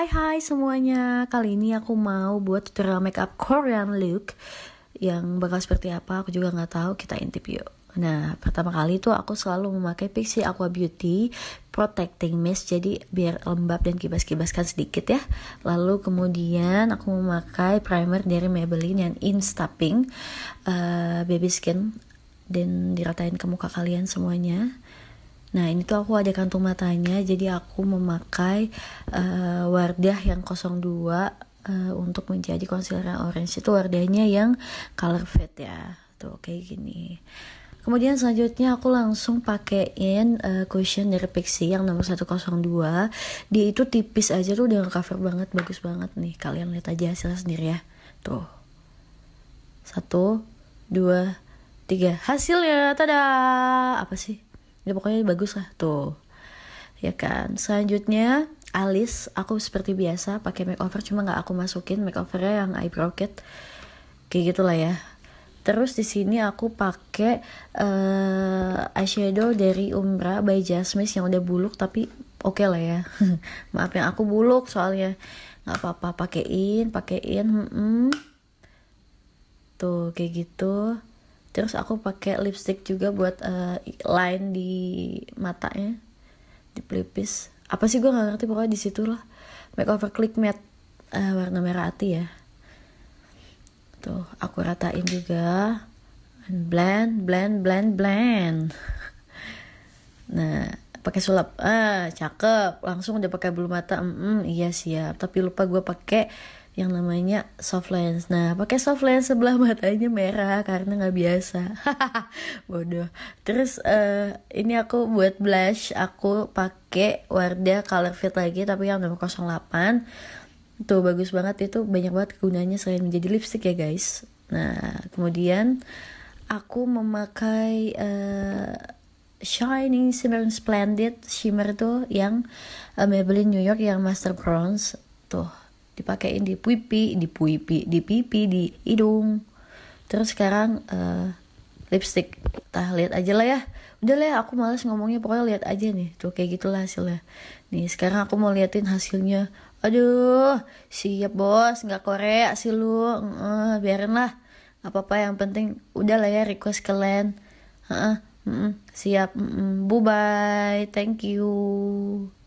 Hai hai semuanya, kali ini aku mau buat tutorial makeup Korean look Yang bakal seperti apa aku juga gak tahu, kita intip yuk Nah, pertama kali tuh aku selalu memakai Pixie Aqua Beauty Protecting Mist Jadi biar lembab dan kibas-kibaskan sedikit ya Lalu kemudian aku memakai primer dari Maybelline yang Pink uh, Baby Skin Dan diratain ke muka kalian semuanya Nah ini tuh aku ada kantung matanya jadi aku memakai uh, Wardah yang 02 uh, eh, untuk menjadi concealer yang orange itu wardahnya yang color fade ya tuh kayak gini kemudian selanjutnya aku langsung pakein uh, eh, cushion dari Pixie yang nomor 102 dia itu tipis aja tuh udah cover banget bagus banget nih kalian lihat aja hasilnya sendiri ya tuh satu dua tiga hasilnya tada apa sih ya pokoknya bagus lah tuh ya kan selanjutnya alis aku seperti biasa pakai makeover cuma nggak aku masukin makeovernya yang eyebrow kit kayak gitulah ya terus di sini aku pakai uh, eyeshadow dari Umbra by Jasmine yang udah buluk tapi oke okay lah ya maaf yang aku buluk soalnya nggak apa-apa Pakaiin, pakaiin, mm -mm. tuh kayak gitu terus aku pakai lipstick juga buat uh, line di matanya di pelipis apa sih gue nggak ngerti pokoknya di situ lah makeover click matte uh, warna merah hati ya tuh aku ratain juga and blend blend blend blend nah pakai sulap ah cakep langsung udah pakai bulu mata mm, mm iya siap tapi lupa gue pakai yang namanya soft lens. Nah, pakai soft lens sebelah matanya merah karena nggak biasa. Bodoh. Terus uh, ini aku buat blush, aku pakai Wardah Color Fit lagi tapi yang nomor 08. Tuh bagus banget itu banyak banget kegunaannya selain menjadi lipstick ya, guys. Nah, kemudian aku memakai uh, Shining Shimmer Splendid Shimmer tuh yang uh, Maybelline New York yang Master Bronze tuh dipakein di pipi di pipi di pipi di hidung terus sekarang uh, lipstick tah lihat aja lah ya udah lah aku males ngomongnya pokoknya lihat aja nih tuh kayak gitulah hasilnya nih sekarang aku mau liatin hasilnya aduh siap bos nggak korea sih lu uh, biarin lah apa apa yang penting udah lah ya request kalian uh, uh, uh, siap uh, uh, bye bye thank you